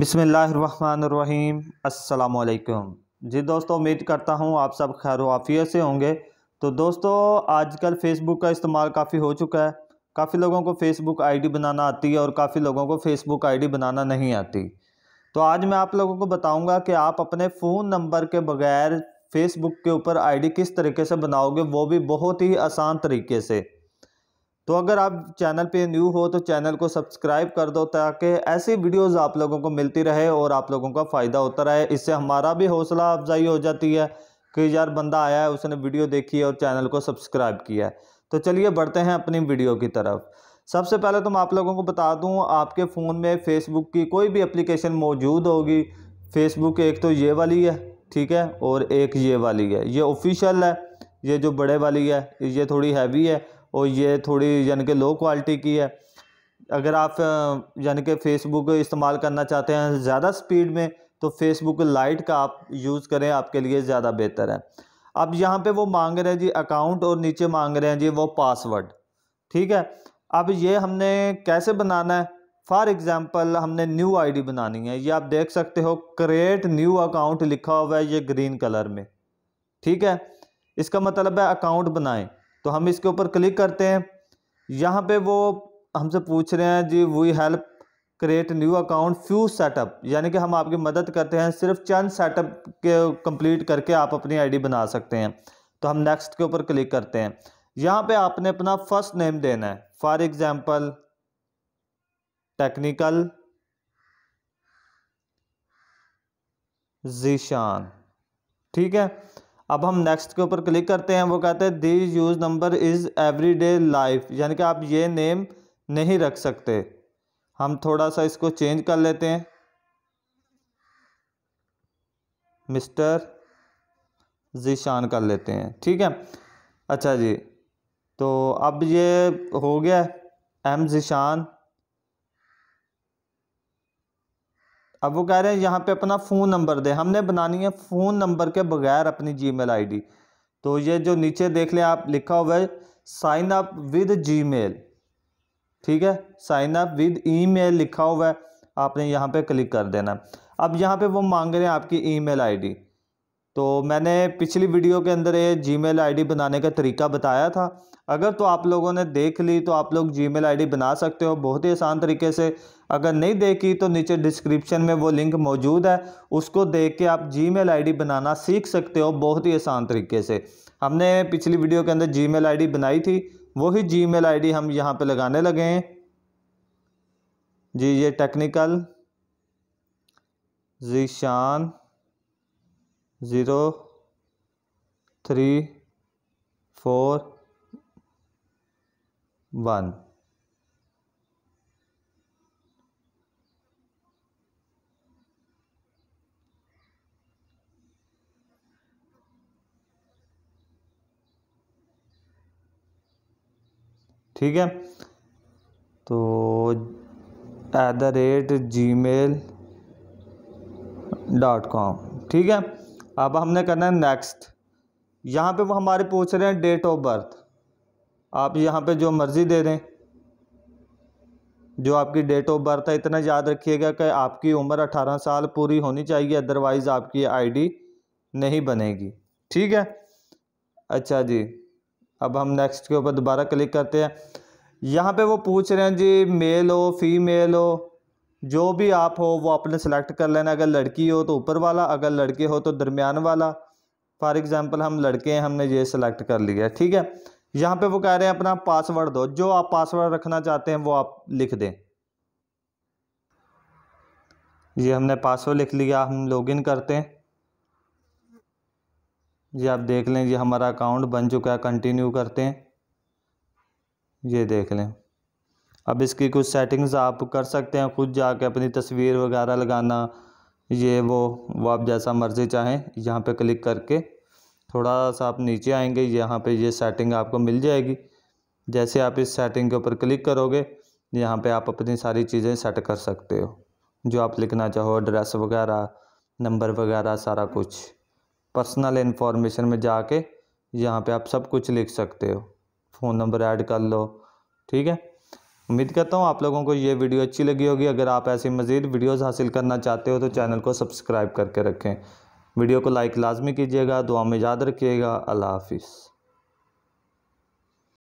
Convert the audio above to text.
बिसमीम् अल्लाम जी दोस्तों उम्मीद करता हूँ आप सब खैर वाफियत से होंगे तो दोस्तों आजकल फ़ेसबुक का इस्तेमाल काफ़ी हो चुका है काफ़ी लोगों को फ़ेसबुक आईडी बनाना आती है और काफ़ी लोगों को फ़ेसबुक आईडी बनाना नहीं आती तो आज मैं आप लोगों को बताऊंगा कि आप अपने फ़ोन नंबर के बगैर फ़ेसबुक के ऊपर आईडी किस तरीके से बनाओगे वो भी बहुत ही आसान तरीके से तो अगर आप चैनल पे न्यू हो तो चैनल को सब्सक्राइब कर दो ताकि ऐसी वीडियोस आप लोगों को मिलती रहे और आप लोगों का फ़ायदा होता रहे इससे हमारा भी हौसला अफजाई हो जाती है कि यार बंदा आया है उसने वीडियो देखी है और चैनल को सब्सक्राइब किया है तो चलिए बढ़ते हैं अपनी वीडियो की तरफ सबसे पहले तो मैं आप लोगों को बता दूँ आपके फ़ोन में फ़ेसबुक की कोई भी एप्लीकेशन मौजूद होगी फ़ेसबुक एक तो ये वाली है ठीक है और एक ये वाली है ये ऑफिशियल है ये जो बड़े वाली है ये थोड़ी हैवी है और ये थोड़ी यानी कि लो क्वालिटी की है अगर आप यानी कि फ़ेसबुक इस्तेमाल करना चाहते हैं ज़्यादा स्पीड में तो फेसबुक लाइट का आप यूज़ करें आपके लिए ज़्यादा बेहतर है अब यहाँ पे वो मांग रहे हैं जी अकाउंट और नीचे मांग रहे हैं जी वो पासवर्ड ठीक है अब ये हमने कैसे बनाना है फॉर एग्ज़ाम्पल हमने न्यू आईडी बनानी है ये आप देख सकते हो क्रिएट न्यू अकाउंट लिखा हुआ है ये ग्रीन कलर में ठीक है इसका मतलब है अकाउंट बनाएं तो हम इसके ऊपर क्लिक करते हैं यहाँ पे वो हमसे पूछ रहे हैं जी we help create new account few setup यानी कि हम आपकी मदद करते हैं सिर्फ चंद सेटअप के कंप्लीट करके आप अपनी आईडी बना सकते हैं तो हम नेक्स्ट के ऊपर क्लिक करते हैं यहाँ पे आपने अपना फर्स्ट नेम देना है फॉर एग्ज़ाम्पल टेक्निकल जीशान ठीक है अब हम नेक्स्ट के ऊपर क्लिक करते हैं वो कहते हैं these use number is every day life यानी कि आप ये नेम नहीं रख सकते हम थोड़ा सा इसको चेंज कर लेते हैं मिस्टर जीशान कर लेते हैं ठीक है अच्छा जी तो अब ये हो गया एम जीशान अब वो कह रहे हैं यहाँ पे अपना फ़ोन नंबर दें हमने बनानी है फ़ोन नंबर के बगैर अपनी जी मेल आई डी तो ये जो नीचे देख लें आप लिखा हुआ है sign up with Gmail ठीक है sign up with email लिखा हुआ है आपने यहाँ पे क्लिक कर देना अब यहाँ पे वो मांग रहे हैं आपकी ई मेल आई डी तो मैंने पिछली वीडियो के अंदर ये जीमेल आईडी बनाने का तरीका बताया था अगर तो आप लोगों ने देख ली तो आप लोग जीमेल आईडी बना सकते हो बहुत ही आसान तरीके से अगर नहीं देखी तो नीचे डिस्क्रिप्शन में वो लिंक मौजूद है उसको देख के आप जीमेल आईडी बनाना सीख सकते हो बहुत ही आसान तरीके से हमने पिछली वीडियो के अंदर जी मेल बनाई थी वही जी मेल हम यहाँ पर लगाने लगे हैं जी ये technical Zeeshan zero three four one ठीक है तो at the rate Gmail dot com ठीक है अब हमने करना है नेक्स्ट यहाँ पे वो हमारे पूछ रहे हैं डेट ऑफ बर्थ आप यहाँ पे जो मर्ज़ी दे दें जो आपकी डेट ऑफ बर्थ है इतना याद रखिएगा कि आपकी उम्र 18 साल पूरी होनी चाहिए अदरवाइज़ आपकी आईडी नहीं बनेगी ठीक है अच्छा जी अब हम नेक्स्ट के ऊपर दोबारा क्लिक करते हैं यहाँ पे वो पूछ रहे हैं जी मेल हो फीमेल हो जो भी आप हो वो आपने सेलेक्ट कर लेना अगर लड़की हो तो ऊपर वाला अगर लड़के हो तो दरमियान वाला फॉर एग्ज़ाम्पल हम लड़के हैं हमने ये सिलेक्ट कर लिया ठीक है यहाँ पे वो कह रहे हैं अपना पासवर्ड दो जो आप पासवर्ड रखना चाहते हैं वो आप लिख दें ये हमने पासवर्ड लिख लिया हम लॉगिन करते हैं ये आप देख लें ये हमारा अकाउंट बन चुका है कंटिन्यू करते हैं ये देख लें अब इसकी कुछ सेटिंग्स आप कर सकते हैं खुद जाके अपनी तस्वीर वगैरह लगाना ये वो वो आप जैसा मर्ज़ी चाहें यहाँ पे क्लिक करके थोड़ा सा आप नीचे आएंगे यहाँ पे ये सेटिंग आपको मिल जाएगी जैसे आप इस सेटिंग के ऊपर क्लिक करोगे यहाँ पे आप अपनी सारी चीज़ें सेट कर सकते हो जो आप लिखना चाहो एड्रेस वगैरह नंबर वगैरह सारा कुछ पर्सनल इन्फॉर्मेशन में जाके यहाँ पे आप सब कुछ लिख सकते हो फ़ोन नंबर ऐड कर लो ठीक है उम्मीद करता हूँ आप लोगों को ये वीडियो अच्छी लगी होगी अगर आप ऐसी मज़ीद वीडियोज़ हासिल करना चाहते हो तो चैनल को सब्सक्राइब करके रखें वीडियो को लाइक लाजमी कीजिएगा दुआ में याद रखिएगा अल्लाह हाफिज़